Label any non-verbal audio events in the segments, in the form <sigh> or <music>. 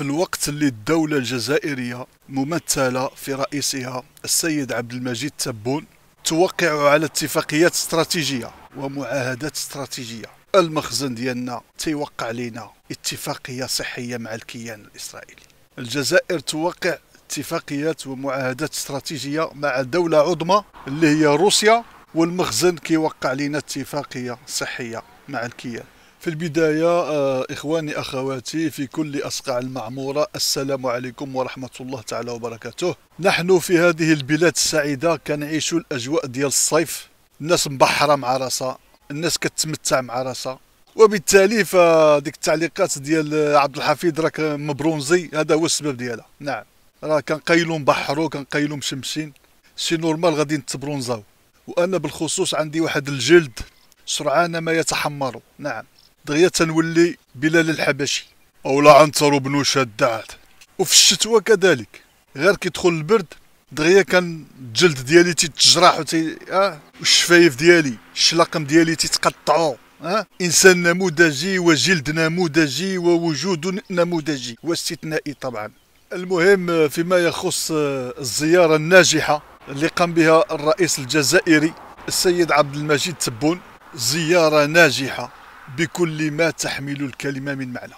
في الوقت اللي الدولة الجزائرية ممثلة في رئيسها السيد عبد المجيد تبون توقع على اتفاقيات استراتيجية ومعاهدات استراتيجية المخزن ديالنا تيوقع لنا اتفاقية صحية مع الكيان الإسرائيلي الجزائر توقع اتفاقيات ومعاهدات استراتيجية مع دولة عظمى اللي هي روسيا والمخزن كيوقع لنا اتفاقية صحية مع الكيان في البداية آه، إخواني أخواتي في كل أصقاع المعمورة السلام عليكم ورحمة الله تعالى وبركاته نحن في هذه البلاد السعيدة كنعيشوا الأجواء ديال الصيف الناس مبحرة مع راسها الناس كتمتع مع راسها وبالتالي فديك التعليقات ديال عبد الحفيظ راك مبرونزي هذا هو السبب ديالها نعم راه كنقيلو مبحرو كنقيلو مشمشين سي نورمال غادي نتبرونزاو وانا بالخصوص عندي واحد الجلد سرعان ما يتحمر نعم دغيا تنولي بلال الحبشي اولا عنتر بن شدعت وفي الشتوى كذلك غير كيدخل البرد دغيا كان الجلد ديالي تيتجرح وتي اه والشفايف ديالي الشلاقم ديالي تيتقطعوا أه؟ انسان نموذجي وجلد نموذجي ووجود نموذجي واستثنائي طبعا المهم فيما يخص آه، الزياره الناجحه اللي قام بها الرئيس الجزائري السيد عبد المجيد تبون زياره ناجحه بكل ما تحمل الكلمة من معنى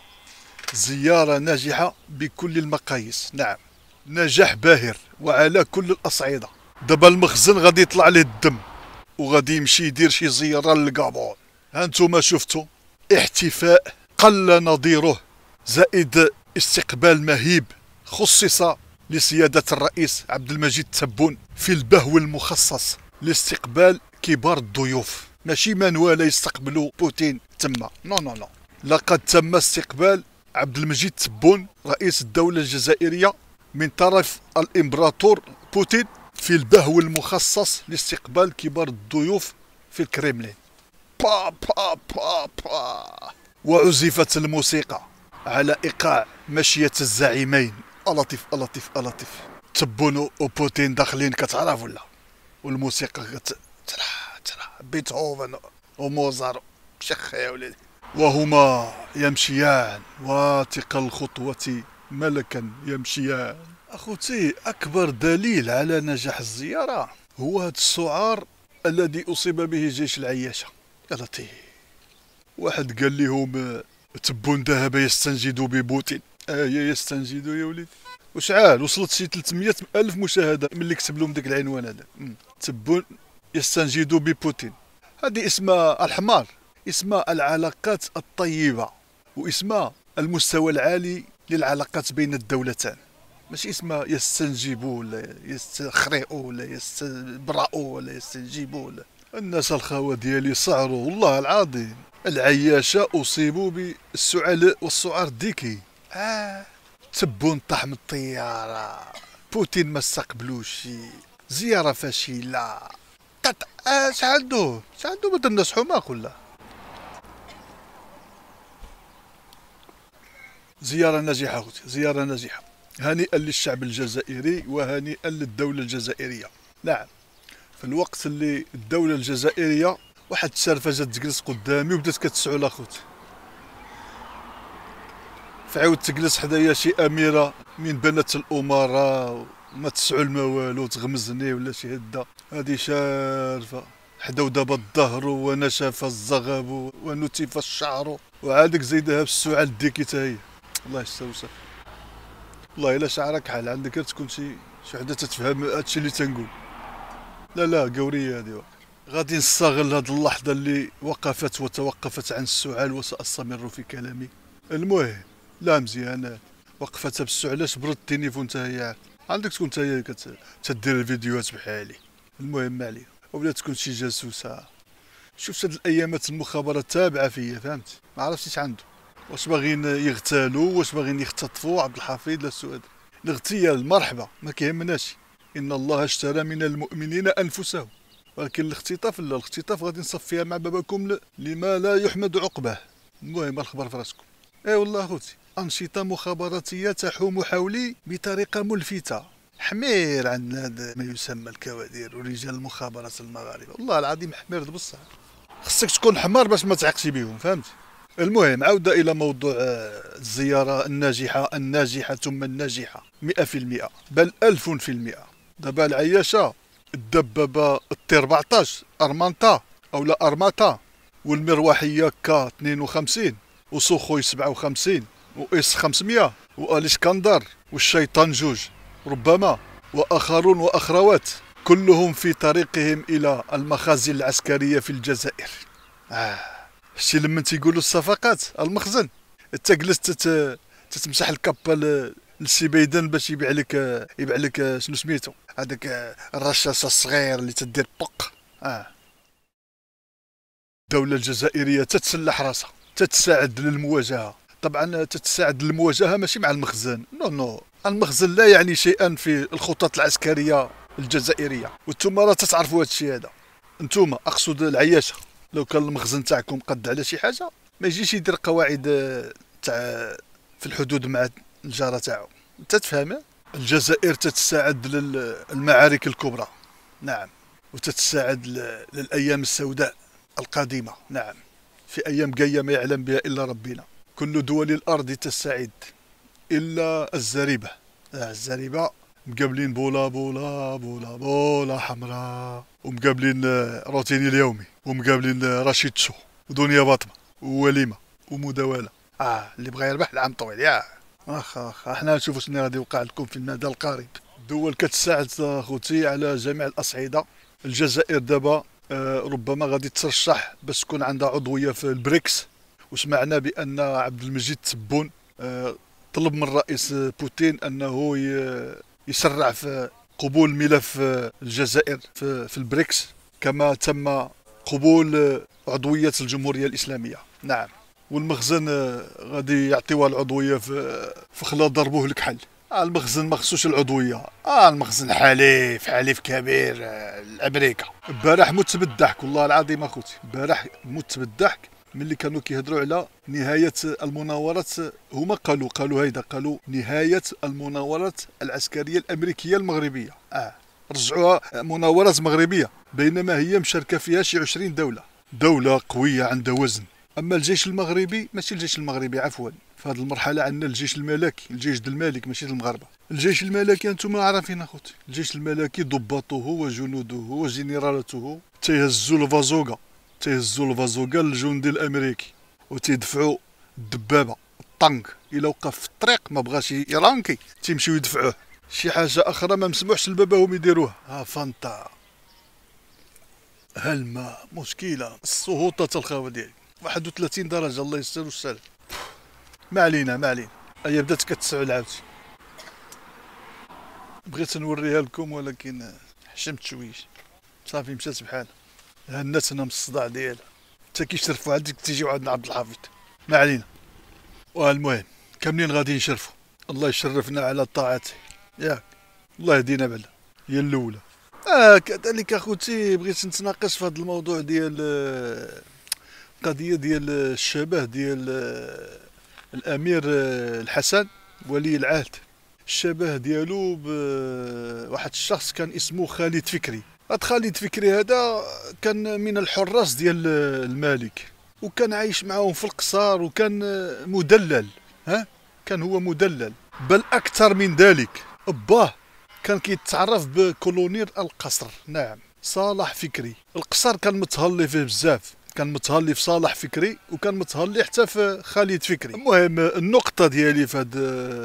زيارة ناجحة بكل المقاييس نعم نجاح باهر وعلى كل الأصعدة دابا المخزن غادي يطلع ليه الدم وغادي يمشي يدير شي زيارة للكابون هانتوما شفتوا احتفاء قل نظيره زائد استقبال مهيب خصص لسيادة الرئيس عبد المجيد تبون في البهو المخصص لاستقبال كبار الضيوف ماشي مانوال يستقبلوا بوتين تما نو نو نو لقد تم استقبال عبد المجيد تبون رئيس الدولة الجزائرية من طرف الإمبراطور بوتين في البهو المخصص لاستقبال كبار الضيوف في الكريملين با با با با وعزفت الموسيقى على إيقاع مشية الزعيمين ألطيف ألطيف ألطيف تبون وبوتين داخلين كتعرف ولا والموسيقى كت... بيتهوفن وموزار شخ يا ولدي وهما يمشيان واثق الخطوة ملكا يمشيان أخوتي أكبر دليل على نجاح الزيارة هو هذا السعار الذي أصيب به جيش العياشة يا واحد قال لهم تبون ذهب يستنجد ببوتين آه يستنجد يا وليدي وشعال وصلت شي 300 ألف مشاهدة ملي كتب لهم ذاك العنوان هذا تبون يستنجد ببوتين هذه اسماء الحمار اسماء العلاقات الطيبة واسماء المستوى العالي للعلاقات بين الدولتان ماشي اسماء يستنجبوا ولا يستخرئوا ولا يستبرأوا ولا يستنجبوا ولا الناس الخاوة ديالي صعروا والله العظيم العياشة أصيبوا بالسعلاء والسعار الديكي آه تبون طحم الطيارة بوتين ما استقبلوش زيارة فاشلة قطع عندو اش عندو ما تنصحو ما ولا زيارة ناجحة خوتي زيارة ناجحة هنيئا للشعب الجزائري وهنيئا للدولة الجزائرية نعم في الوقت اللي الدولة الجزائرية واحد السالفة جات تجلس قدامي وبدات كتسعل اخوتي فعاود تجلس حدايا شي اميرة من بنات الامراء ما تسعو الما والو تغمزني ولا شي هدا هادي شارفه حدا ودابا الظهر شاف الزغب ونتف الشعر وعادك زيدها بالسعال ديكي تاهي هي الله يستوسع والله الا شعرك حال عندك غير تكون شي شي وحده تتفهم هادشي اللي تنقول لا لا قوريه هادي غادي نستغل هاد اللحظه اللي وقفت وتوقفت عن السعال وساستمر في كلامي المهم لا مزيان بالسعال اش برد التليفون حتى هي عندك تكون انت كتدير الفيديوهات بحالي المهم ما ولا تكون شي جاسوسه شفت هاد الايامات المخابرات تابعه فيا فهمت ما عرفتش عنده واش باغيين يغتالوا واش باغيين يختطفوا عبد الحفيظ لا السؤال الاغتيال مرحبا ما كيهمناش ان الله اشترى من المؤمنين انفسهم ولكن الاختطاف لا الاختطاف غادي نصفيها مع باباكم لما لا يحمد عقباه المهم الخبر في راسكم اي والله اخوتي أنشطة مخابراتية تحوم حولي بطريقة ملفتة حمير عندنا هذا ما يسمى الكوادر ورجال المخابرات المغاربة والله العظيم حمير بصح خصك تكون حمار باش ما تعقش بيهم فهمت المهم عودة إلى موضوع آه، الزيارة الناجحة الناجحة ثم الناجحة 100% بل 1000% دابا العياشة الدبابة التي 14 أرمانتا أو لا أرماتا والمروحية كا 52 وسوخوي 57 وإس 500 والإسكندر والشيطان جوج ربما وآخرون وأخروات كلهم في طريقهم إلى المخازن العسكرية في الجزائر آه. شتي لما تيقولوا الصفقات المخزن انت جلست تتمسح الكابا لسي بيدن باش يبيع لك يبيع لك شنو سميتو هذاك الرشاش الصغير اللي تدير بق اه الدولة الجزائرية تتسلح راسها تتساعد للمواجهة طبعا تتساعد المواجهه ماشي مع المخزن نو نو المخزن لا يعني شيئا في الخطط العسكريه الجزائريه وانتم راه تتعرفوا هذا الشيء هذا انتم اقصد العياشه لو كان المخزن تاعكم قد على شي حاجه ما يجيش يدير قواعد آه، تاع في الحدود مع الجاره تاعو انت تفهم آه؟ الجزائر تتساعد للمعارك الكبرى نعم وتتساعد للايام السوداء القادمه نعم في ايام جايه ما يعلم بها الا ربنا كل دول الأرض تستعد إلا الزريبة آه، الزريبة مقابلين بولا بولا بولا بولا حمراء ومقابلين آه، روتيني اليومي ومقابلين آه، رشيد شو ودنيا باطمة ووليمة ومداولة اه اللي بغى يربح العام طويل يا اخ اخ حنا نشوفوا شنو غادي يوقع لكم في المدى القريب الدول كتساعد خوتي على جميع الأصعدة الجزائر دابا ربما غادي ترشح باش تكون عندها عضوية في البريكس وسمعنا بان عبد المجيد تبون آه، طلب من الرئيس بوتين انه يسرع في قبول ملف الجزائر في البريكس كما تم قبول عضويه الجمهوريه الاسلاميه نعم والمخزن آه، غادي يعطيوها العضويه في آه، خلا ضربوه الكحل آه المخزن ما خصوش العضويه اه المخزن حليف حليف كبير الامريكا البارح مت بالضحك والله العظيم اخوتي البارح مت بالضحك ملي كانوا كيهضروا على نهايه المناورات هما قالوا قالوا هيدا قالوا نهايه المناورات العسكريه الامريكيه المغربيه اه رجعوها مناورات مغربيه بينما هي مشاركه فيها شي 20 دوله دوله قويه عندها وزن اما الجيش المغربي ماشي الجيش المغربي عفوا في هذه المرحله عندنا الجيش الملكي الجيش د الملك ماشي المغاربه الجيش الملكي انتم عارفين اخوتي الجيش الملكي ضباطه وجنوده وجنرالاته تيهزوا الفازوكا تيهزوا البازوكا للجندي الامريكي وتيدفعوا الدبابه الطنك الى وقف في الطريق ما بغاش يرانكي تيمشيو يدفعوه شي حاجه اخرى ما مسموحش لباباهم يديروها ها فانتا هالما مشكلة السهوطة الخاوة ديالي 31 درجة الله يستر والسلام ما علينا ما علينا هي بدات كتسعل عاوتاني بغيت نوريها لكم ولكن حشمت شويش صافي مشات بحالها هنا من الصداع ديالها حتى كيشرفوا عندك تيجيو عندنا عبد الحفيظ ما علينا والمهم كاملين غادي نشرفوا الله يشرفنا على طاعته ياك الله يهدينا بعدا هي الاولى اه كذلك اخوتي بغيت نتناقش في هذا الموضوع ديال القضيه آه، ديال آه، الشبه ديال آه، الامير الحسن ولي العهد الشبه ديالو بواحد الشخص كان اسمه خالد فكري خالد فكري هذا كان من الحراس ديال الملك وكان عايش معاهم في القصار وكان مدلل ها كان هو مدلل بل اكثر من ذلك باه كان كيتعرف بكولونير القصر نعم صالح فكري القصر كان متهلي فيه بزاف كان متهلي في صالح فكري وكان متهلي حتى في خالد فكري المهم النقطة ديالي في هذا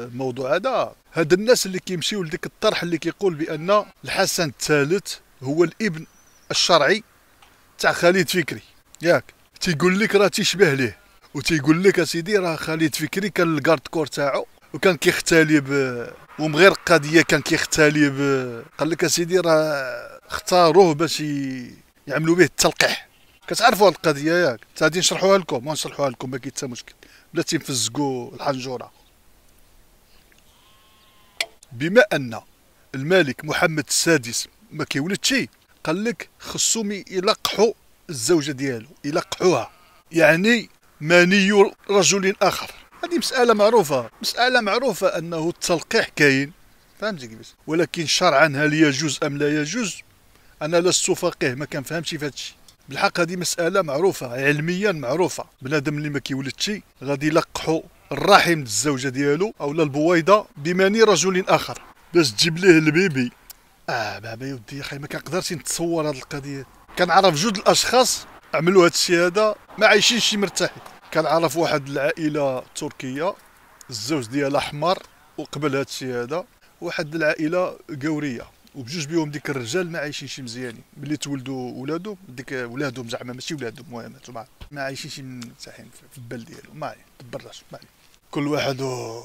الموضوع هذا هاد الناس اللي كيمشيو لديك الطرح اللي كيقول بأن الحسن الثالث هو الابن الشرعي تاع خالد فكري ياك تيقول لك راه تيشبه ليه وتيقول لك اسيدي راه خالد فكري كان الكارد كور تاعو وكان كيختالي ب ومغير قضيه كان كيختالي ب قال لك اسيدي راه اختاروه باش يعملوا به التلقيح كتعرفوا هاد القضيه ياك تا غادي نشرحوها لكم نشرحوها لكم ما كاين حتى مشكل بلا تنفزقوا الحنجوره بما ان الملك محمد السادس ما كيولد قال لك خصهم يلقحوا الزوجه ديالو يلقحوها يعني مني رجل اخر هذه مساله معروفه مساله معروفه انه التلقيح كاين فهمتي كيفاش ولكن شرعا هل يجوز ام لا يجوز انا لست فقيه ما كنفهمش في هادشي بالحق هذه مساله معروفه علميا معروفه بنادم اللي ما كيولدش غادي يلقحوا الرحم الزوجه ديالو او البويضه بمني رجل اخر باش تجيب ليه البيبي اه بابا يودي يا خي ما كنقدرش نتصور هذه القضيه كنعرف جوج الاشخاص عملوا هذا الشيء هذا ما عايشينش مرتاحين كنعرف واحد العائله تركيه الزوج ديالها حمر وقبل هذا الشيء هذا واحد العائله قوريه وبجوج بيهم ديك الرجال ما عايشينش مزيانين ملي تولدوا ولادهم ديك ولادهم زعما ماشي ولادهم المهم ما عايشين عايشينش مرتاحين في البال ديالهم ما تبرعش ما كل واحد و...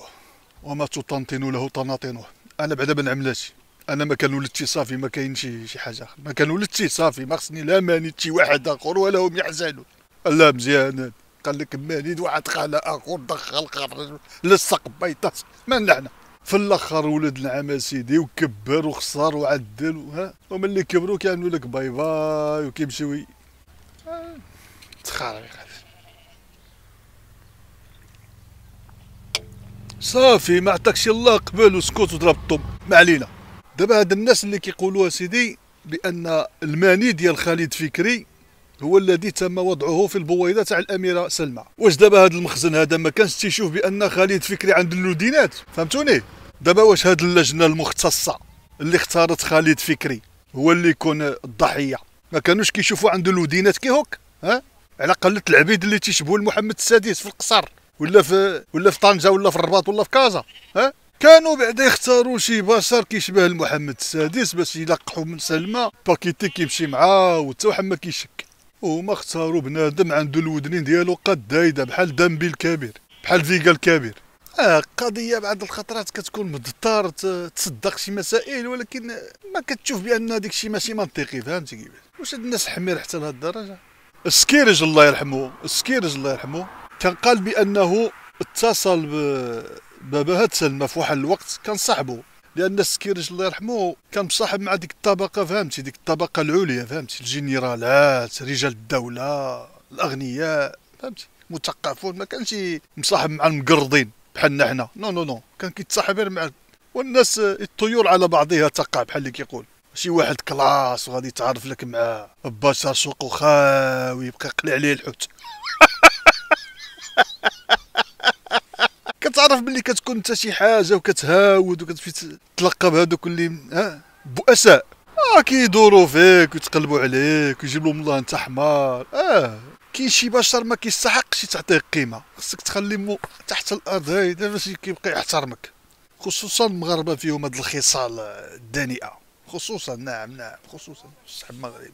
وما تطنطن له طناطنه انا بعدا ما نعملهاش انا ما كنولدش صافي ما كاين شي شي حاجه اخرى ما كنولدش صافي ما خصني لا مانيت شي واحد اخر ولا هم يحزنون لا مزيان قال لك مانيت واحد خاله اخر دخل خرج لصق بيطاس ما نلعنه في الاخر ولد نعم سيدي وكبر وخسر وعدل ها وملي كبروا كانوا لك باي باي وكيمشيو تخاري تخرب صافي ما عطاكش الله قبل وسكت وضرب الطب ما علينا دابا هاد الناس اللي كيقولوا سيدي بان الماني ديال خالد فكري هو الذي تم وضعه في البويضه تاع الاميره سلمى واش دابا هاد المخزن هذا ما كانش تيشوف بان خالد فكري عند اللودينات فهمتوني دابا واش هاد اللجنه المختصه اللي اختارت خالد فكري هو اللي يكون الضحيه ما كانوش كيشوفوا عند اللودينات كي هوك ها على قله العبيد اللي تيشبهوا لمحمد السادس في القصر ولا في ولا في طنجه ولا في الرباط ولا في كازا ها كانوا بعدا يختاروا شي بشر كيشبه المحمد السادس باش يلقحوا من سلمى باكيتي كيمشي معاه وتا واحد ما كيشك وهما اختاروا بنادم عنده الودنين ديالو قد دايده بحال دامبي الكبير بحال فيغا الكبير اه قضيه بعض الخطرات كتكون مضطر تصدق شي مسائل ولكن ما كتشوف بان هذاك الشيء ماشي منطقي فهمتي كيف واش هاد الناس حمير حتى لهاد الدرجه السكيرج الله يرحمه السكيرج الله يرحمه كان قال بانه اتصل هاد سلمى في واحد الوقت كان صاحبو لان السكيرج الله يرحمه كان مصاحب مع ديك الطبقه فهمتي ديك الطبقه العليا فهمتي الجنرالات رجال الدوله الاغنياء فهمتي مثقفون ما كانش مصاحب مع المقرضين بحالنا حنا نو نو نو كان كيتصاحب غير مع والناس الطيور على بعضها تقع بحال اللي كيقول شي واحد كلاس وغادي يتعرف لك معاه بشر سوق خاوي يبقى قلع عليه الحوت <laughs> كتعرف ملي كتكون انت شي حاجه وكتهاود وكتمشي تلقى بهذوك اللي ها بؤساء اه كيدوروا فيك ويتقلبوا عليك ويجيب لهم الله انت حمار اه كاين شي بشر ما كيستحقش تعطيه قيمه خصك تخلي مو تحت الارض هيدا باش كيبقى يحترمك خصوصا المغاربه فيهم هاد الخصال الدنيئه خصوصا نعم نعم خصوصا الشعب المغربي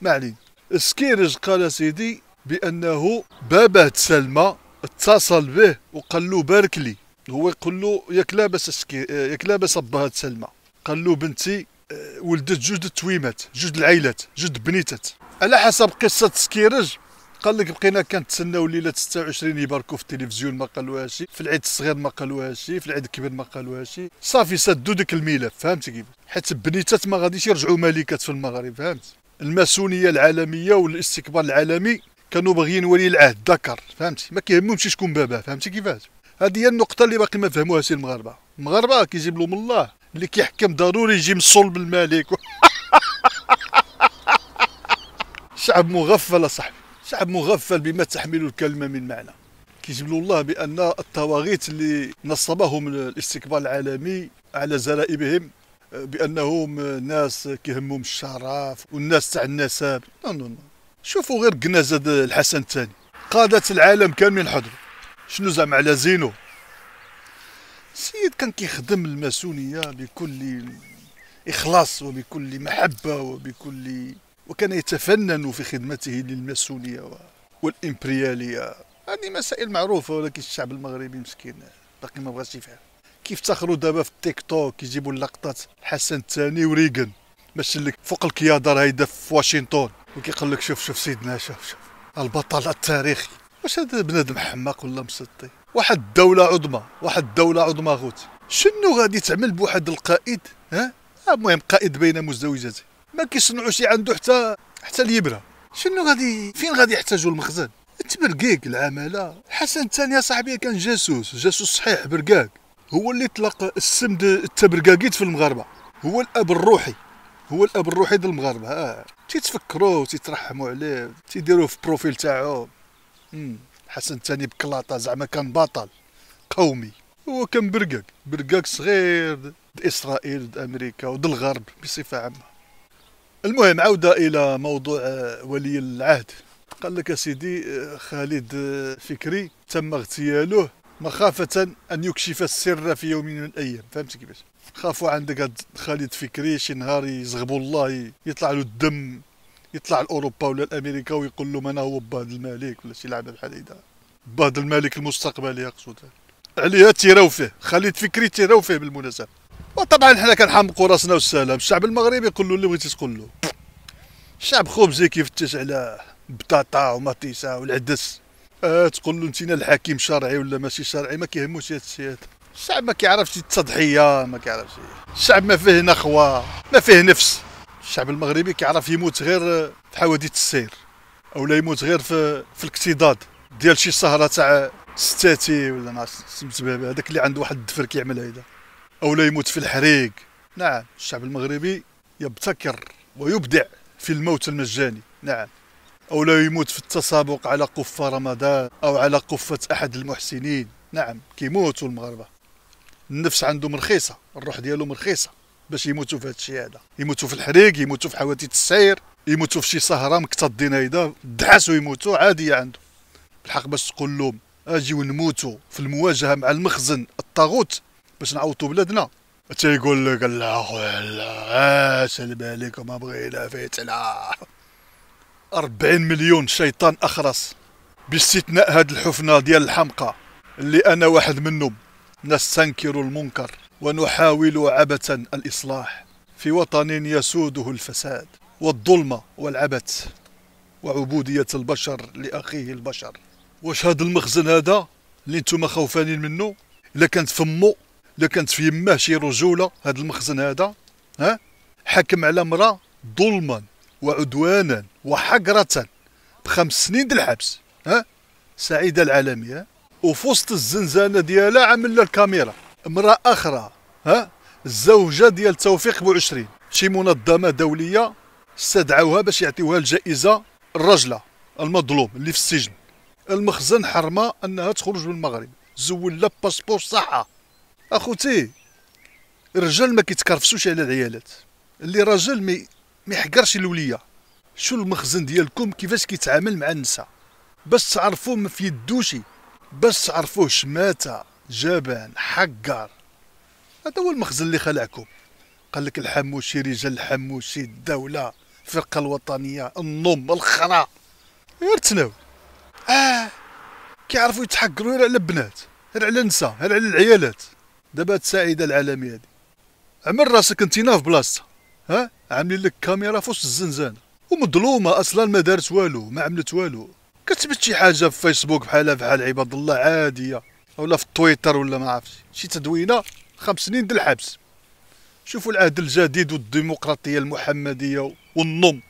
ما علينا السكيرج قال سيدي بانه بابات سلمى اتصل به وقال له بارك لي هو يقول له ياك لاباس اسكي ياك لاباس با هاد سلمى قال له بنتي آه، ولدت جوج التويمات جوج العائلات جوج بنيتات على حسب قصه سكيرج قال لك بقينا كنتسناو ليله 26 يباركوا في التلفزيون ما قالوا هادشي في العيد الصغير ما قالوا هادشي في العيد الكبير ما قالوا هادشي صافي سدوا ديك الملف فهمت كيف حيت بنيتات ما غاديش يرجعوا ملكات في المغرب فهمت الماسونيه العالميه والاستكبار العالمي كانوا باغيين ولي العهد دكر فهمتي ما كيهمهمش شكون باباه فهمتي كيفاش هذه هي النقطه اللي باقي ما فهموها سي المغاربه المغاربه كيجيب لهم الله اللي كيحكم ضروري يجي من صلب الملك <laughs> شعب مغفل اصاحبي شعب مغفل بما تحمل الكلمه من معنى كيجيب له الله بان الطواغيت اللي نصبهم الاستكبار العالمي على زرائبهم بانهم ناس كيهمهم الشرف والناس تاع النسب نو نو نو شوفوا غير قنازة الحسن الثاني قادة العالم كاملين حضروا شنو زعما على زينو السيد كان كيخدم الماسونية بكل إخلاص وبكل محبة وبكل وكان يتفنن في خدمته للماسونية والإمبريالية هذه مسائل معروفة ولكن الشعب المغربي مسكين باقي ما بغاش يفهم كيفتخروا دابا في التيك توك يجيبوا اللقطات حسن الثاني وريغن باش فوق الكيادر هايده في واشنطن وكيقول لك شوف شوف سيدنا شوف شوف البطل التاريخي واش هذا بنادم حماق ولا مسطي واحد الدولة عظمى واحد الدولة عظمى غوت شنو غادي تعمل بواحد القائد ها المهم قائد بين مزدوجته ما كيصنعوا شي عنده حتى حتى اليبره شنو غادي فين غادي يحتاجوا المخزن تبرقيك العماله حسن الثاني يا صاحبي كان جاسوس جاسوس صحيح برقاق هو اللي طلق السمد التبرقاقيت في المغاربه هو الاب الروحي هو الاب الروحي ديال المغاربه اه تيتفكروا تيترحموا عليه تيديروه في البروفيل تاعو حسن الثاني بكلاطه زعما كان بطل قومي هو كان برقاق برقاق صغير اسرائيل امريكا ود الغرب بصفه عامه المهم عوده الى موضوع آه، ولي العهد قال لك سيدي آه، خالد آه، فكري تم اغتياله مخافه ان يكشف السر في يوم من الايام فهمت كيفاش خافوا عندك خالد فكري شي نهار يزغبوا الله يطلع له الدم يطلع لاوروبا ولا لامريكا ويقول لهم انا هو باد الملك ولا شي لعبه بحال هيدا باد الملك المستقبلي اقصد عليها تيراو فيه خالد فكري تيراو فيه بالمناسبه وطبعا حنا كنحمقوا راسنا والسلام الشعب المغربي يقول له اللي بغيتي تقول له الشعب خبزي كيفتش على بطاطا ومطيسه والعدس آه تقول له انتينا الحكيم شرعي ولا ماشي شرعي ما كيهموش هاد الشيء الشعب ما كيعرفش التضحيه ما كيعرفش الشعب ما فيه نخوه ما فيه نفس الشعب المغربي كيعرف يموت غير في حوادث السير او لا يموت غير في, في الاكتضاد ديال شي سهره تاع ستاتي ولا ما هذاك اللي عنده واحد الدفر كيعمل هيدا او لا يموت في الحريق نعم الشعب المغربي يبتكر ويبدع في الموت المجاني نعم او لا يموت في التسابق على قفه رمضان او على قفه احد المحسنين نعم كيموتوا المغاربه النفس عندهم رخيصه الروح ديالهم رخيصه باش يموتوا في هذا الشيء هذا يموتوا في الحريق يموتوا في حوادث السير يموتوا في شي سهره مكتظين هيدا دعسوا يموتوا عاديه عندهم بالحق باش تقول لهم اجيو نموتوا في المواجهه مع المخزن الطاغوت باش نعوضوا بلادنا تيقول لك لا خويا لا سلم بالك ما بغينا فيتنا 40 مليون شيطان اخرس باستثناء هاد الحفنه ديال الحمقى اللي انا واحد منهم نستنكر المنكر ونحاول عبثا الإصلاح في وطن يسوده الفساد والظلم والعبث وعبودية البشر لأخيه البشر واش هذا المخزن هذا اللي نتوما خوفانين منه الا كانت فمو الا كانت في يماه شي رجوله هذا المخزن هذا ها حكم على مرأة ظلما وعدوانا وحقرة بخمس سنين د الحبس ها سعيدة العالمية وفي وسط الزنزانه ديالها عمل لها الكاميرا امراه اخرى ها الزوجه ديال توفيق بو عشرين شي منظمه دوليه استدعوها باش يعطيوها الجائزه الرجله المظلوم اللي في السجن المخزن حرمها انها تخرج من المغرب زول لا باسبور صحه اخوتي الرجال ما كيتكرفسوش على العيالات اللي راجل مي ما يحقرش الوليه شو المخزن ديالكم كيفاش كيتعامل مع النساء باش تعرفوا ما في يدوشي باش تعرفوه شماتة جبان حقار هذا هو المخزن اللي خلعكم قال لك الحموشي رجال الحموشي الدولة الفرقة الوطنية النم الخرا غير تناول اه كيعرفوا يتحقروا على البنات غير على النساء غير على العيالات دابا هاد السعيدة العالميه هادي عمل راسك انتينا في بلاصتها ها عاملين لك كاميرا في وسط الزنزانه ومظلومه اصلا ما دارت والو ما عملت والو كتبت شي حاجه في فيسبوك بحالها بحال عباد الله عاديه ولا في التويتر ولا ما عرفتش شي تدوينه خمس سنين ديال الحبس شوفوا العهد الجديد والديمقراطيه المحمديه والنم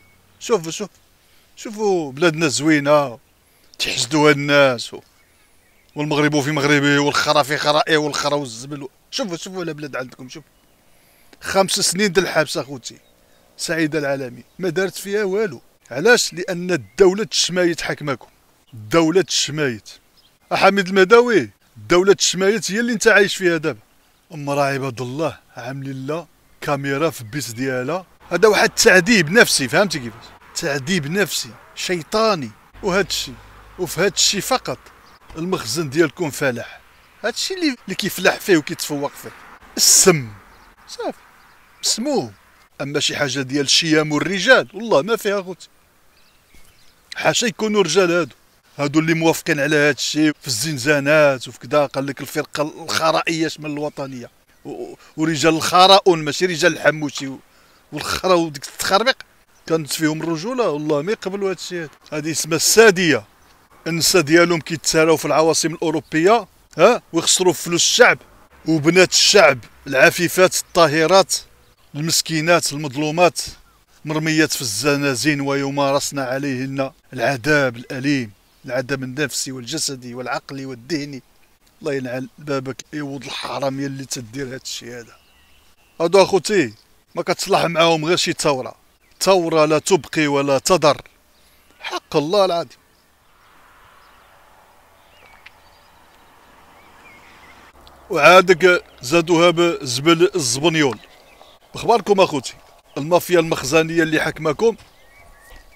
شوفوا شوف شوفوا بلادنا زوينه تحسدوها الناس والمغرب في مغربي والخرا في خرائي والخرا والزبل شوفوا شوفوا البلاد عندكم شوف خمس سنين ديال الحبس اخوتي سعيده العالمي ما دارت فيها والو علاش لان الدوله الشمايت حكمكم الدوله الشمايت احمد المداوي الدوله الشمايت هي اللي انت عايش فيها دابا ام راه عباد الله عاملين لها كاميرا في البيت ديالها هذا واحد التعذيب نفسي فهمتي كيفاش تعذيب نفسي شيطاني وهذا الشيء وفي هذا الشيء فقط المخزن ديالكم فلاح هذا الشيء اللي اللي كيفلح فيه وكيتفوق فيه السم صافي سموه اما شي حاجه ديال الشيام والرجال والله ما فيها خوتي حاشا يكونوا رجال هادو هادو اللي موافقين على هذا الشيء في الزنزانات وفي كذا قال لك الفرقه الخرائيه شمال الوطنيه ورجال الخراؤون ماشي رجال الحموشي والخرا وديك التخربيق كانت فيهم الرجوله والله ما يقبلوا هذا الشيء هذه اسمها الساديه النساء ديالهم كيتساراو في العواصم الاوروبيه ها ويخسروا فلوس الشعب وبنات الشعب العفيفات الطاهرات المسكينات المظلومات مرميات في الزنازين ويمارسن عليهن العذاب الأليم العذاب النفسي والجسدي والعقلي والذهني الله ينعل بابك يوض إيه الحرامية اللي تدير هاد الشيء هذا هادو اخوتي ما كتصلح معاهم غير شي ثورة ثورة لا تبقي ولا تضر حق الله العظيم وعادك زادوها بزبل الزبنيول بخباركم اخوتي المافيا المخزنيه اللي حكمكم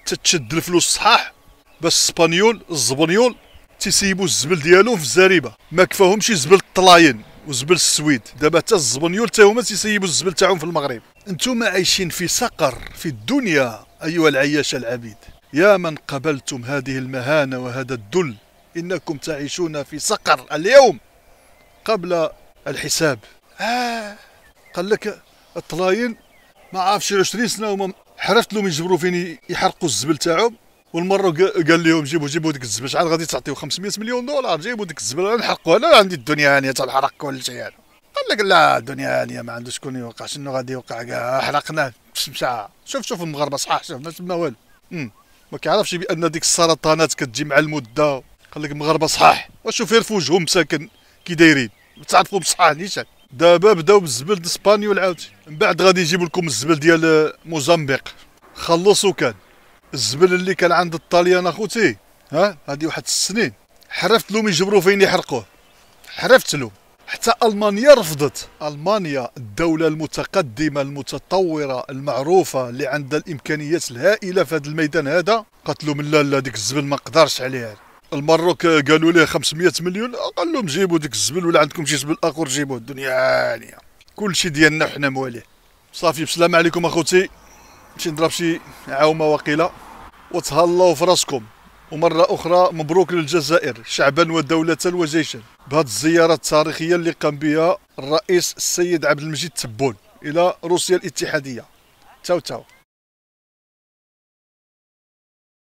تتشد الفلوس صحاح باش السبانيول الزبنيول تيسيبوا الزبل ديالهم في الزريبه ما كفاهمش زبل الطلاين وزبل السويد دابا حتى الزبنيول حتى هما تيسيبوا الزبل تاعهم في المغرب انتم عايشين في سقر في الدنيا ايها العياش العبيد يا من قبلتم هذه المهانه وهذا الذل انكم تعيشون في سقر اليوم قبل الحساب آه قال لك الطلاين ما عرفتش 20 سنه هما حرفت لهم يجبروا فيني يحرقوا الزبل تاعهم والمره قال لهم جيبوا جيبوا ديك الزبل شحال غادي تعطيو 500 مليون دولار جيبوا ديك الزبل انا نحرقوها انا عندي الدنيا هانيه تنحرق كل شيء هذا قال لك لا الدنيا هانيه ما عندوش شكون يوقع شنو غادي يوقع كاع آه، حرقناه مشى شوف شوف المغاربه صحاح شوف ما تما والو ما كيعرفش بان ديك السرطانات كتجي مع المده قال لك المغاربه صحاح وشوف في وجههم مساكن كي دايرين تعرفوا بصحاح نيشان دابا بداو بالزبل الاسبانيول عاوتاني من بعد غادي يجيب لكم الزبل ديال موزمبيق خلصوا كان الزبل اللي كان عند الطليان اخوتي ها هذه واحد السنين حرفت لهم يجبروا فين يحرقوه حرفت لهم حتى المانيا رفضت المانيا الدوله المتقدمه المتطوره المعروفه اللي عندها الامكانيات الهائله في هذا الميدان هذا قالت لهم لا لا ديك الزبل ما نقدرش عليه المروك آه، قالوا ليه 500 مليون قال لهم جيبوا ديك الزبل ولا عندكم شي زبل اخر جيبوه الدنيا عاليه كلشي ديالنا وحنا مواليه صافي بسلام عليكم اخوتي نمشي نضرب شي عاومه وقيله وتهلاو في راسكم ومرة أخرى مبروك للجزائر شعبا ودولة وجيشا بهذه الزيارة التاريخية اللي قام بها الرئيس السيد عبد المجيد تبون إلى روسيا الاتحادية تاو تاو